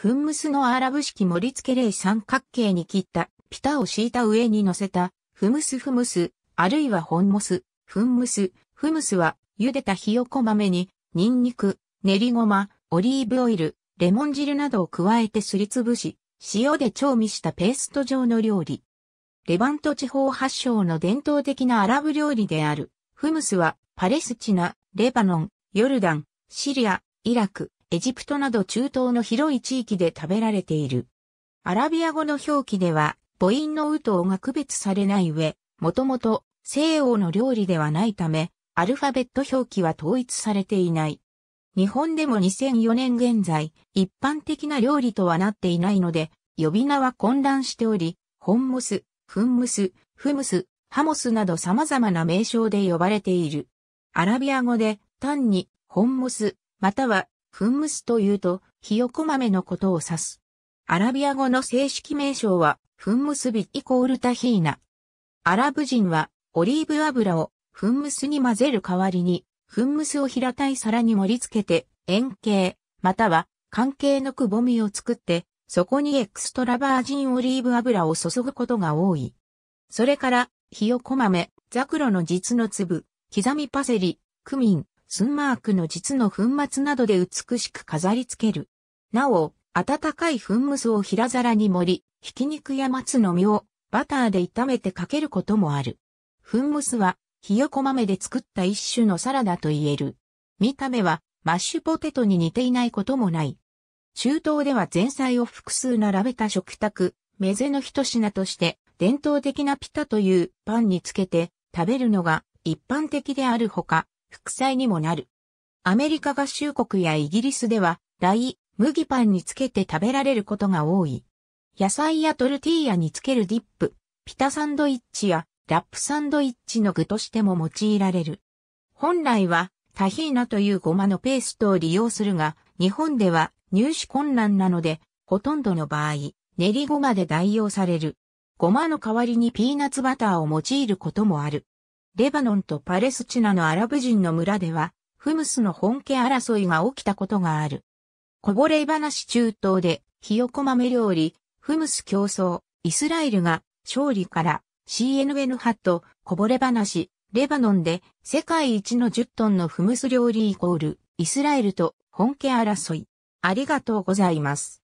フンムスのアラブ式盛り付け例三角形に切ったピタを敷いた上に乗せたフムスフムス、あるいはホンモス、フンムス、フムスは茹でたひよこ豆にニンニク、練りごま、オリーブオイル、レモン汁などを加えてすりつぶし、塩で調味したペースト状の料理。レバント地方発祥の伝統的なアラブ料理である。フムスはパレスチナ、レバノン、ヨルダン、シリア、イラク、エジプトなど中東の広い地域で食べられている。アラビア語の表記では、母音のウトウが区別されない上、もともと西洋の料理ではないため、アルファベット表記は統一されていない。日本でも2004年現在、一般的な料理とはなっていないので、呼び名は混乱しており、ホンモス、フンムス、フムス、ハモスなど様々な名称で呼ばれている。アラビア語で単にホンモス、またはンむすというと、ひよこ豆のことを指す。アラビア語の正式名称は、ンむすビイコールタヒーナ。アラブ人は、オリーブ油を、ンむすに混ぜる代わりに、ンむすを平たい皿に盛り付けて、円形、または、関係のくぼみを作って、そこにエクストラバージンオリーブ油を注ぐことが多い。それから、ひよこ豆、ザクロの実の粒、刻みパセリ、クミン、スンマークの実の粉末などで美しく飾り付ける。なお、温かい粉すを平皿に盛り、ひき肉や松の実をバターで炒めてかけることもある。粉すは、ひよこ豆で作った一種のサラダと言える。見た目は、マッシュポテトに似ていないこともない。中東では前菜を複数並べた食卓、メゼの一品として、伝統的なピタというパンにつけて食べるのが一般的であるほか、副菜にもなる。アメリカ合衆国やイギリスでは、ライ、麦パンにつけて食べられることが多い。野菜やトルティーヤにつけるディップ、ピタサンドイッチやラップサンドイッチの具としても用いられる。本来はタヒーナというごまのペーストを利用するが、日本では入手困難なので、ほとんどの場合、練りごまで代用される。ごまの代わりにピーナツバターを用いることもある。レバノンとパレスチナのアラブ人の村では、フムスの本家争いが起きたことがある。こぼれ話中東で、ひよこ豆料理、フムス競争、イスラエルが勝利から CNN 派とこぼれ話、レバノンで世界一の10トンのフムス料理イコールイスラエルと本家争い。ありがとうございます。